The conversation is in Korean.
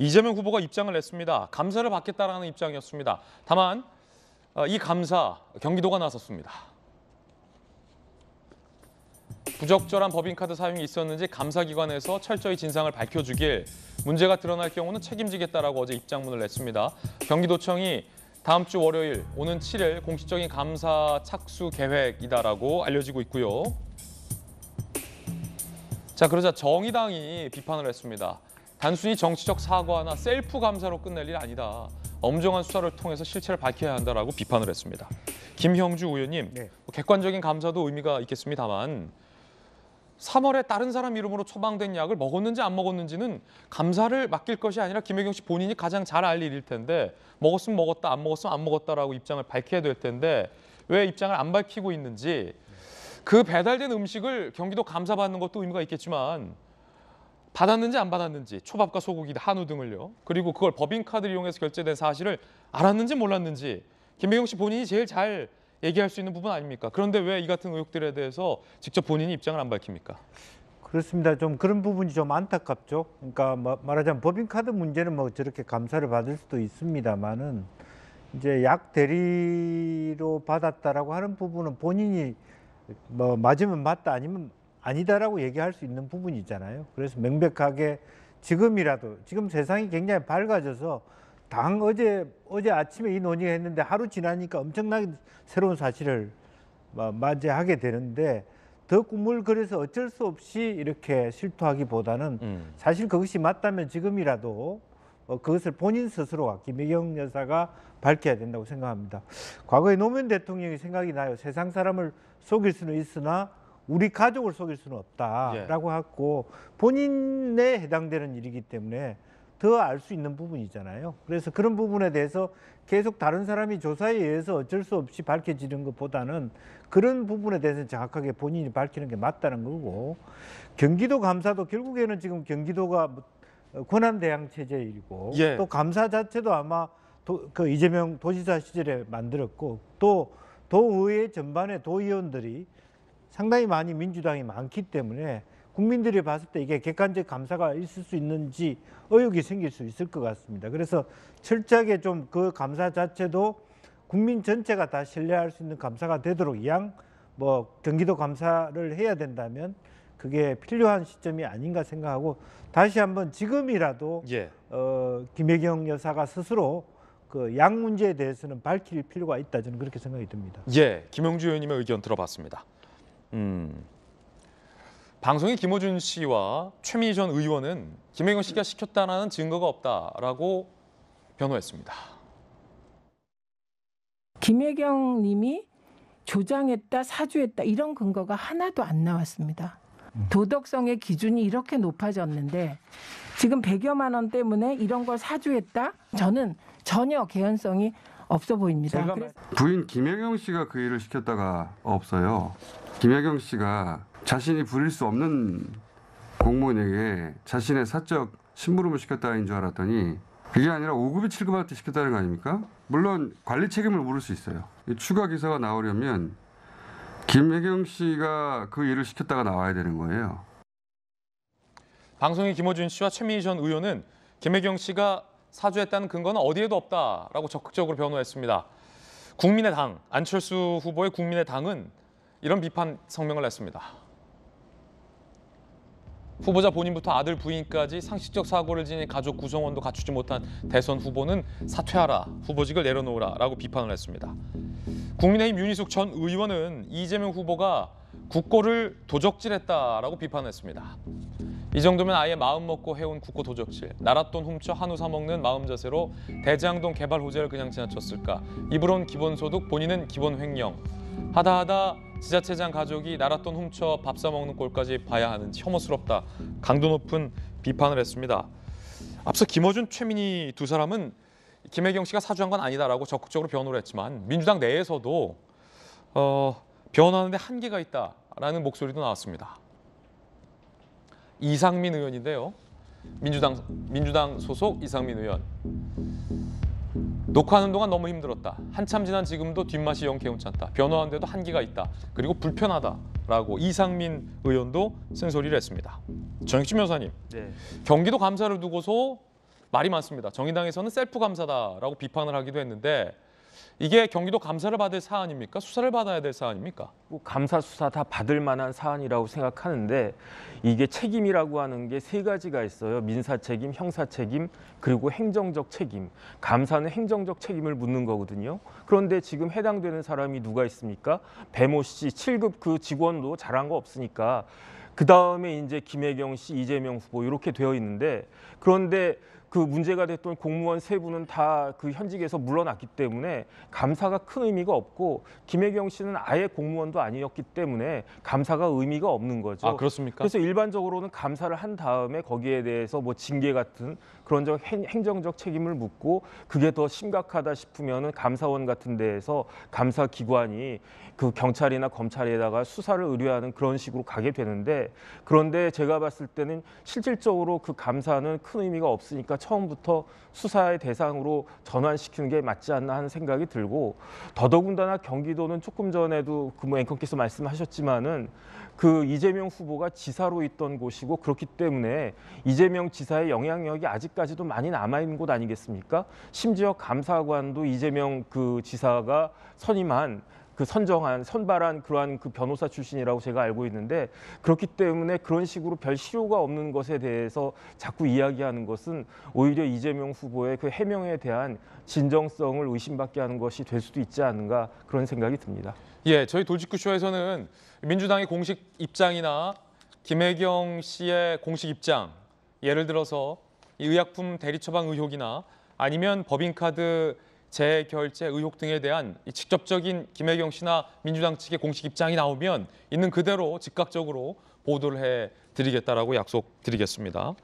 이재명 후보가 입장을 냈습니다. 감사를 받겠다라는 입장이었습니다. 다만 어, 이 감사 경기도가 나섰습니다. 부적절한 법인카드 사용이 있었는지 감사기관에서 철저히 진상을 밝혀주길 문제가 드러날 경우는 책임지겠다라고 어제 입장문을 냈습니다. 경기도청이 다음 주 월요일 오는 7일 공식적인 감사 착수 계획이다라고 알려지고 있고요. 자 그러자 정의당이 비판을 했습니다. 단순히 정치적 사과나 셀프 감사로 끝낼 일 아니다. 엄정한 수사를 통해서 실체를 밝혀야 한다라고 비판을 했습니다. 김형주 의원님, 네. 뭐 객관적인 감사도 의미가 있겠습니다만 3월에 다른 사람 이름으로 처방된 약을 먹었는지 안 먹었는지는 감사를 맡길 것이 아니라 김혜경 씨 본인이 가장 잘 알 일일 텐데 먹었으면 먹었다, 안 먹었으면 안 먹었다라고 입장을 밝혀야 될 텐데 왜 입장을 안 밝히고 있는지 그 배달된 음식을 경기도 감사받는 것도 의미가 있겠지만 받았는지 안 받았는지 초밥과 소고기, 한우 등을요. 그리고 그걸 법인카드를 이용해서 결제된 사실을 알았는지 몰랐는지 김배경 씨 본인이 제일 잘 얘기할 수 있는 부분 아닙니까? 그런데 왜 이 같은 의혹들에 대해서 직접 본인이 입장을 안 밝힙니까? 그렇습니다. 좀 그런 부분이 좀 안타깝죠. 그러니까 말하자면 법인카드 문제는 뭐 저렇게 감사를 받을 수도 있습니다만은 이제 약 대리로 받았다라고 하는 부분은 본인이 뭐 맞으면 맞다 아니면 아니다라고 얘기할 수 있는 부분이 있잖아요. 그래서 명백하게 지금이라도 지금 세상이 굉장히 밝아져서 당 어제 어제 아침에 이 논의했는데 가 하루 지나니까 엄청나게 새로운 사실을 맞이하게 되는데 더 꿈을 그래서 어쩔 수 없이 이렇게 실토하기보다는 음. 사실 그것이 맞다면 지금이라도 어, 그것을 본인 스스로가 김혜경 여사가 밝혀야 된다고 생각합니다. 과거에 노무현 대통령이 생각이 나요. 세상 사람을 속일 수는 있으나 우리 가족을 속일 수는 없다라고 예. 하고 본인에 해당되는 일이기 때문에 더 알 수 있는 부분이잖아요. 그래서 그런 부분에 대해서 계속 다른 사람이 조사에 의해서 어쩔 수 없이 밝혀지는 것보다는 그런 부분에 대해서 정확하게 본인이 밝히는 게 맞다는 거고 경기도 감사도 결국에는 지금 경기도가 뭐, 어, 권한 대항 체제이고 예. 또 감사 자체도 아마 도, 그 이재명 도지사 시절에 만들었고 또 도의회 전반의 도의원들이 상당히 많이 민주당이 많기 때문에 국민들이 봤을 때 이게 객관적 감사가 있을 수 있는지 의혹이 생길 수 있을 것 같습니다. 그래서 철저하게 좀 그 감사 자체도 국민 전체가 다 신뢰할 수 있는 감사가 되도록 이양 뭐 경기도 감사를 해야 된다면 그게 필요한 시점이 아닌가 생각하고 다시 한번 지금이라도 예. 어, 김혜경 여사가 스스로 그 양 문제에 대해서는 밝힐 필요가 있다 저는 그렇게 생각이 듭니다. 예, 김용주 의원님의 의견 들어봤습니다. 음. 방송인 김호준 씨와 최민희 전 의원은 김혜경 씨가 시켰다는 증거가 없다라고 변호했습니다. 김혜경 님이 조장했다, 사주했다 이런 근거가 하나도 안 나왔습니다. 도덕성의 기준이 이렇게 높아졌는데 지금 100여만 원 때문에 이런 걸 사주했다? 저는 전혀 개연성이 없어 보입니다. 부인 김혜경 씨가 그 일을 시켰다가 없어요. 김혜경 씨가 자신이 부릴 수 없는 공무원에게 자신의 사적 심부름을 시켰다인 줄 알았더니 그게 아니라 5급이 7급 한테 시켰다는 거 아닙니까? 물론 관리 책임을 물을 수 있어요. 이 추가 기사가 나오려면 김혜경 씨가 그 일을 시켰다가 나와야 되는 거예요. 방송인 김호준 씨와 최민희 전 의원은 김혜경 씨가 사주했다는 근거는 어디에도 없다라고 적극적으로 변호했습니다. 국민의당, 안철수 후보의 국민의당은 이런 비판 성명을 냈습니다. 후보자 본인부터 아들 부인까지 상식적 사고를 지닌 가족 구성원도 갖추지 못한 대선 후보는 사퇴하라, 후보직을 내려놓으라라고 비판을 했습니다. 국민의힘 윤희숙 전 의원은 이재명 후보가 국고를 도적질했다라고 비판했습니다. 이 정도면 아예 마음 먹고 해온 국고 도적질, 나랏돈 훔쳐 한우 사먹는 마음 자세로 대장동 개발 호재를 그냥 지나쳤을까. 입으론 기본소득, 본인은 기본횡령. 하다하다 지자체장 가족이 나랏돈 훔쳐 밥사 먹는 꼴까지 봐야 하는지 혐오스럽다. 강도 높은 비판을 했습니다. 앞서 김어준, 최민희 두 사람은 김혜경 씨가 사주한 건 아니다라고 적극적으로 변호를 했지만 민주당 내에서도 어, 변호하는 데 한계가 있다라는 목소리도 나왔습니다. 이상민 의원인데요. 민주당 민주당 소속 이상민 의원. 녹화하는 동안 너무 힘들었다. 한참 지난 지금도 뒷맛이 영 개운찮다. 변호하는데도 한계가 있다. 그리고 불편하다라고 이상민 의원도 쓴소리를 했습니다. 정익준 변호사님, 네. 경기도 감사를 두고서 말이 많습니다. 정의당에서는 셀프 감사다라고 비판을 하기도 했는데 이게 경기도 감사를 받을 사안입니까? 수사를 받아야 될 사안입니까? 뭐 감사 수사 다 받을 만한 사안이라고 생각하는데 이게 책임이라고 하는 게 세 가지가 있어요. 민사 책임, 형사 책임, 그리고 행정적 책임. 감사는 행정적 책임을 묻는 거거든요. 그런데 지금 해당되는 사람이 누가 있습니까? 배모 씨, 7급 그 직원도 잘한 거 없으니까 그 다음에 이제 김혜경 씨, 이재명 후보 이렇게 되어 있는데 그런데 그 문제가 됐던 공무원 세 분은 다 그 현직에서 물러났기 때문에 감사가 큰 의미가 없고 김혜경 씨는 아예 공무원도 아니었기 때문에 감사가 의미가 없는 거죠. 아 그렇습니까? 그래서 일반적으로는 감사를 한 다음에 거기에 대해서 뭐 징계 같은 그런 적 행정적 책임을 묻고 그게 더 심각하다 싶으면은 감사원 같은 데에서 감사 기관이 그 경찰이나 검찰에다가 수사를 의뢰하는 그런 식으로 가게 되는데 그런데 제가 봤을 때는 실질적으로 그 감사는 큰 의미가 없으니까 처음부터 수사의 대상으로 전환시키는 게 맞지 않나 하는 생각이 들고 더더군다나 경기도는 조금 전에도 그뭐 앵커께서 말씀하셨지만은 그 이재명 후보가 지사로 있던 곳이고 그렇기 때문에 이재명 지사의 영향력이 아직까지도 많이 남아 있는 곳 아니겠습니까? 심지어 감사관도 이재명 그 지사가 선임한 그 선정한 선발한 그러한 그 변호사 출신이라고 제가 알고 있는데 그렇기 때문에 그런 식으로 별 실효가 없는 것에 대해서 자꾸 이야기하는 것은 오히려 이재명 후보의 그 해명에 대한 진정성을 의심받게 하는 것이 될 수도 있지 않은가 그런 생각이 듭니다. 예, 저희 돌직구쇼에서는 민주당의 공식 입장이나 김혜경 씨의 공식 입장, 예를 들어서 의약품 대리 처방 의혹이나 아니면 법인카드 재결제 의혹 등에 대한 직접적인 김혜경 씨나 민주당 측의 공식 입장이 나오면 있는 그대로 즉각적으로 보도를 해드리겠다라고 약속드리겠습니다.